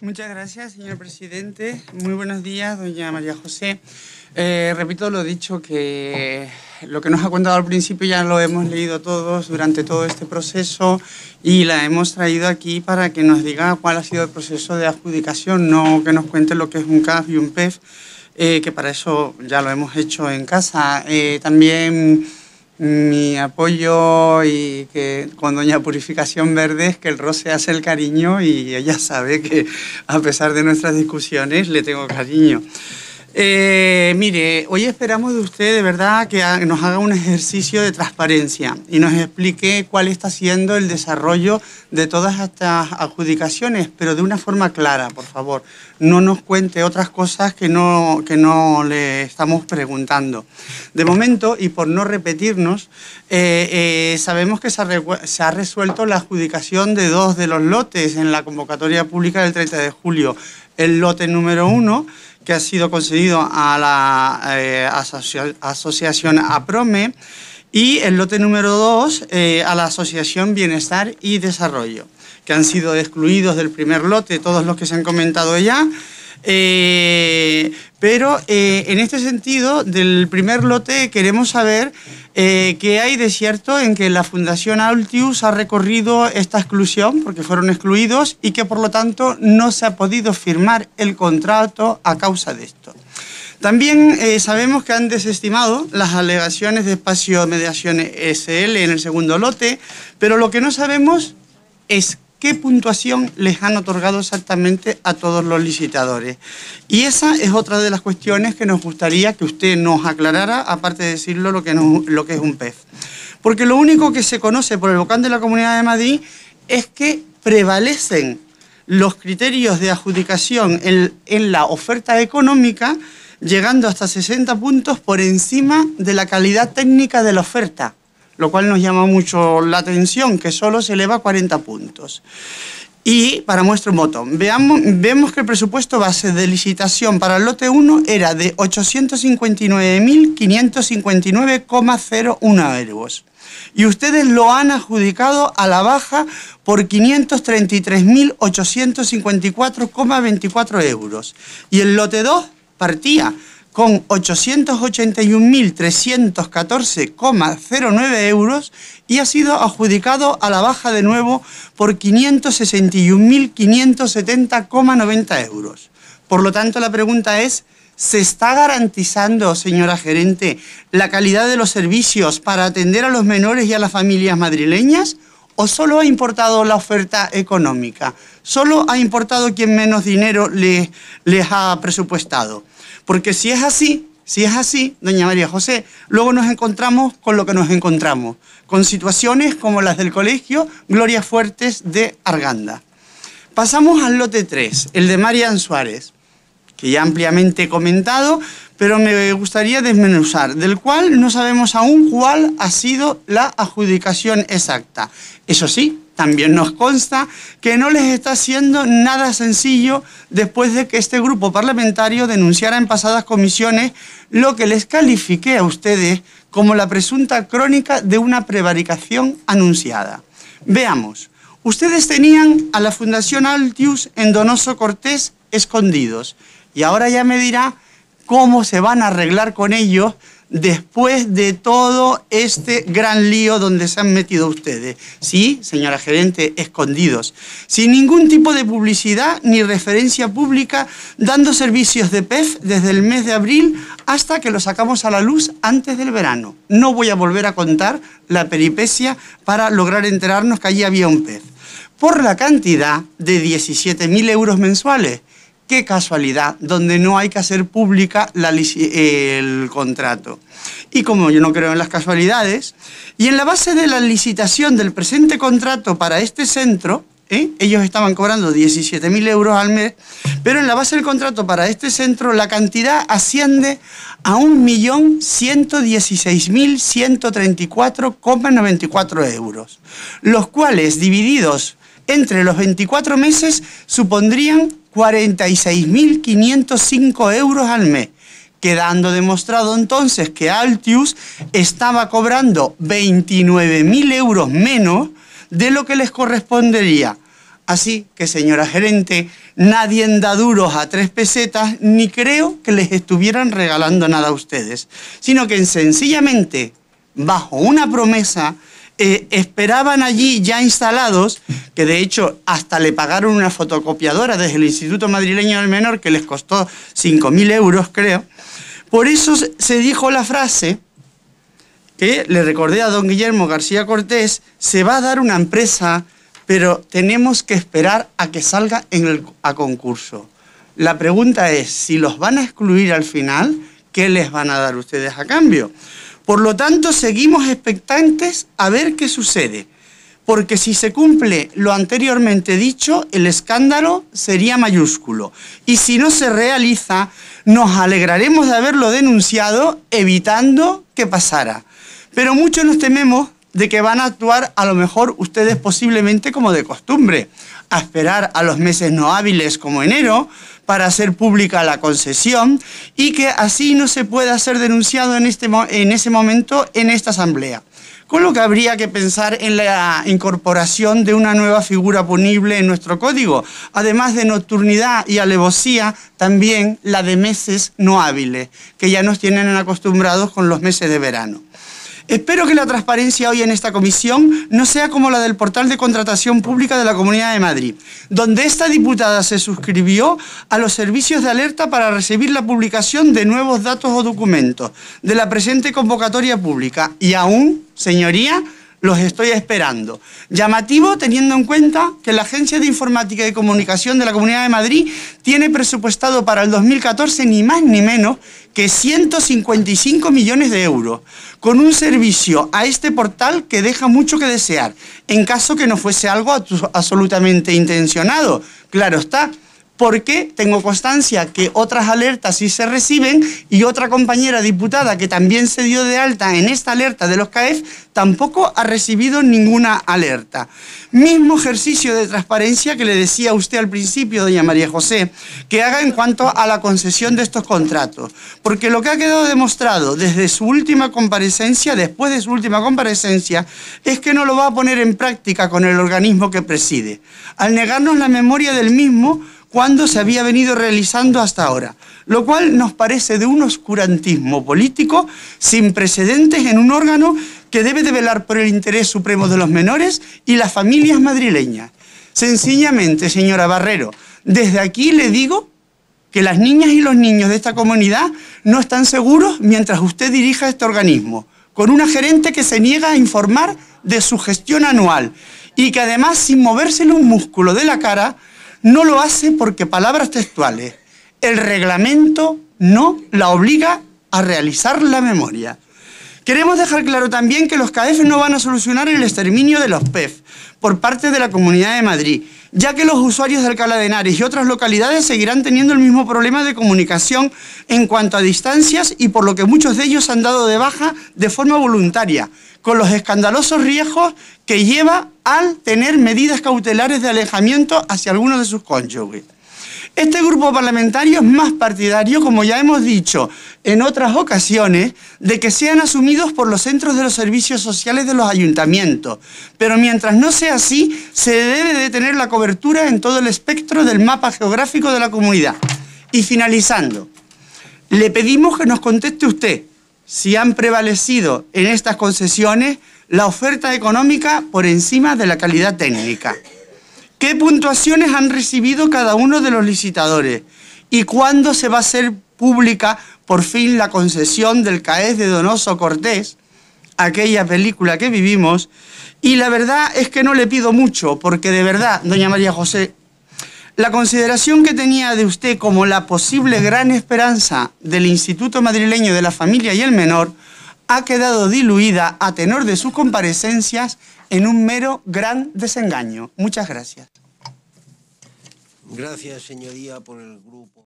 Muchas gracias, señor presidente. Muy buenos días, doña María José. Eh, repito lo dicho, que lo que nos ha contado al principio ya lo hemos leído todos durante todo este proceso y la hemos traído aquí para que nos diga cuál ha sido el proceso de adjudicación, no que nos cuente lo que es un CAF y un PEF, eh, que para eso ya lo hemos hecho en casa. Eh, también mi apoyo y que con Doña Purificación Verde es que el roce hace el cariño y ella sabe que a pesar de nuestras discusiones le tengo cariño. Eh, mire, hoy esperamos de usted de verdad que nos haga un ejercicio de transparencia y nos explique cuál está siendo el desarrollo de todas estas adjudicaciones, pero de una forma clara, por favor. No nos cuente otras cosas que no, que no le estamos preguntando. De momento, y por no repetirnos, eh, eh, sabemos que se ha, se ha resuelto la adjudicación de dos de los lotes en la convocatoria pública del 30 de julio el lote número uno que ha sido concedido a la eh, asociación APROME y el lote número dos eh, a la Asociación Bienestar y Desarrollo, que han sido excluidos del primer lote todos los que se han comentado ya eh, pero eh, en este sentido, del primer lote queremos saber eh, qué hay de cierto en que la Fundación Altius ha recorrido esta exclusión, porque fueron excluidos, y que por lo tanto no se ha podido firmar el contrato a causa de esto. También eh, sabemos que han desestimado las alegaciones de Espacio mediación SL en el segundo lote, pero lo que no sabemos es qué puntuación les han otorgado exactamente a todos los licitadores. Y esa es otra de las cuestiones que nos gustaría que usted nos aclarara, aparte de decirlo lo que, es un PEF. Porque lo único que se conoce por el vocal de la Comunidad de Madrid es que prevalecen los criterios de adjudicación en la oferta económica, llegando hasta 60 puntos por encima de la calidad técnica de la oferta lo cual nos llama mucho la atención, que solo se eleva 40 puntos. Y para nuestro un botón, vemos que el presupuesto base de licitación para el lote 1 era de 859.559,01 euros. Y ustedes lo han adjudicado a la baja por 533.854,24 euros. Y el lote 2 partía con 881.314,09 euros y ha sido adjudicado a la baja de nuevo por 561.570,90 euros. Por lo tanto, la pregunta es, ¿se está garantizando, señora gerente, la calidad de los servicios para atender a los menores y a las familias madrileñas? ¿O solo ha importado la oferta económica? ¿Solo ha importado quien menos dinero les, ha presupuestado? Porque si es así, si es así, doña María José, luego nos encontramos con lo que nos encontramos, con situaciones como las del colegio Gloria Fuertes de Arganda. Pasamos al lote 3, el de Marian Suárez, que ya ampliamente he comentado, pero me gustaría desmenuzar, del cual no sabemos aún cuál ha sido la adjudicación exacta. Eso sí, también nos consta que no les está siendo nada sencillo después de que este grupo parlamentario denunciara en pasadas comisiones lo que les califique a ustedes como la presunta crónica de una prevaricación anunciada. Veamos, ustedes tenían a la Fundación Altius en Donoso Cortés escondidos y ahora ya me dirá cómo se van a arreglar con ellos después de todo este gran lío donde se han metido ustedes. Sí, señora gerente, escondidos. Sin ningún tipo de publicidad ni referencia pública, dando servicios de pez desde el mes de abril hasta que lo sacamos a la luz antes del verano. No voy a volver a contar la peripecia para lograr enterarnos que allí había un pez. Por la cantidad de 17.000 euros mensuales qué casualidad, donde no hay que hacer pública la, eh, el contrato. Y como yo no creo en las casualidades, y en la base de la licitación del presente contrato para este centro, ¿eh? ellos estaban cobrando 17.000 euros al mes, pero en la base del contrato para este centro la cantidad asciende a 1.116.134,94 euros, los cuales divididos entre los 24 meses supondrían 46.505 euros al mes, quedando demostrado entonces que Altius estaba cobrando 29.000 euros menos de lo que les correspondería. Así que, señora gerente, nadie da duros a tres pesetas, ni creo que les estuvieran regalando nada a ustedes, sino que sencillamente, bajo una promesa, eh, esperaban allí ya instalados, que de hecho hasta le pagaron una fotocopiadora desde el Instituto Madrileño del Menor, que les costó 5.000 euros, creo. Por eso se dijo la frase que le recordé a don Guillermo García Cortés, se va a dar una empresa, pero tenemos que esperar a que salga a concurso. La pregunta es, si los van a excluir al final, ¿Qué les van a dar ustedes a cambio? Por lo tanto, seguimos expectantes a ver qué sucede, porque si se cumple lo anteriormente dicho, el escándalo sería mayúsculo. Y si no se realiza, nos alegraremos de haberlo denunciado, evitando que pasara. Pero muchos nos tememos de que van a actuar a lo mejor ustedes posiblemente como de costumbre, a esperar a los meses no hábiles como enero para hacer pública la concesión y que así no se pueda ser denunciado en, este, ese momento en esta asamblea. Con lo que habría que pensar en la incorporación de una nueva figura punible en nuestro código, además de nocturnidad y alevosía, también la de meses no hábiles, que ya nos tienen acostumbrados con los meses de verano. Espero que la transparencia hoy en esta comisión no sea como la del portal de contratación pública de la Comunidad de Madrid, donde esta diputada se suscribió a los servicios de alerta para recibir la publicación de nuevos datos o documentos de la presente convocatoria pública. Y aún, señoría, los estoy esperando. Llamativo teniendo en cuenta que la Agencia de Informática y Comunicación de la Comunidad de Madrid tiene presupuestado para el 2014 ni más ni menos que 155 millones de euros, con un servicio a este portal que deja mucho que desear, en caso que no fuese algo absolutamente intencionado. Claro está, porque tengo constancia que otras alertas sí se reciben y otra compañera diputada que también se dio de alta en esta alerta de los CAEF tampoco ha recibido ninguna alerta. Mismo ejercicio de transparencia que le decía usted al principio, doña María José, que haga en cuanto a la concesión de estos contratos, porque lo que ha quedado demostrado desde su última comparecencia, después de su última comparecencia, es que no lo va a poner en práctica con el organismo que preside. Al negarnos la memoria del mismo, cuando se había venido realizando hasta ahora, lo cual nos parece de un oscurantismo político sin precedentes en un órgano que debe de velar por el interés supremo de los menores y las familias madrileñas. Sencillamente, señora Barrero, desde aquí le digo que las niñas y los niños de esta comunidad no están seguros mientras usted dirija este organismo, con una gerente que se niega a informar de su gestión anual y que además, sin moverse un músculo de la cara, no lo hace porque, palabras textuales, el reglamento no la obliga a realizar la memoria. Queremos dejar claro también que los CAEF no van a solucionar el exterminio de los PEF por parte de la Comunidad de Madrid, ya que los usuarios de Alcalá de Henares y otras localidades seguirán teniendo el mismo problema de comunicación en cuanto a distancias y por lo que muchos de ellos han dado de baja de forma voluntaria, con los escandalosos riesgos que lleva al tener medidas cautelares de alejamiento hacia algunos de sus cónyuges. Este grupo parlamentario es más partidario, como ya hemos dicho en otras ocasiones, de que sean asumidos por los centros de los servicios sociales de los ayuntamientos. Pero mientras no sea así, se debe de tener la cobertura en todo el espectro del mapa geográfico de la comunidad. Y finalizando, le pedimos que nos conteste usted si han prevalecido en estas concesiones la oferta económica por encima de la calidad técnica. ¿Qué puntuaciones han recibido cada uno de los licitadores? ¿Y cuándo se va a hacer pública por fin la concesión del CAES de Donoso Cortés, aquella película que vivimos? Y la verdad es que no le pido mucho, porque de verdad, doña María José, la consideración que tenía de usted como la posible gran esperanza del Instituto Madrileño de la Familia y el Menor ha quedado diluida a tenor de sus comparecencias en un mero gran desengaño. Muchas gracias. Gracias, señoría, por el grupo.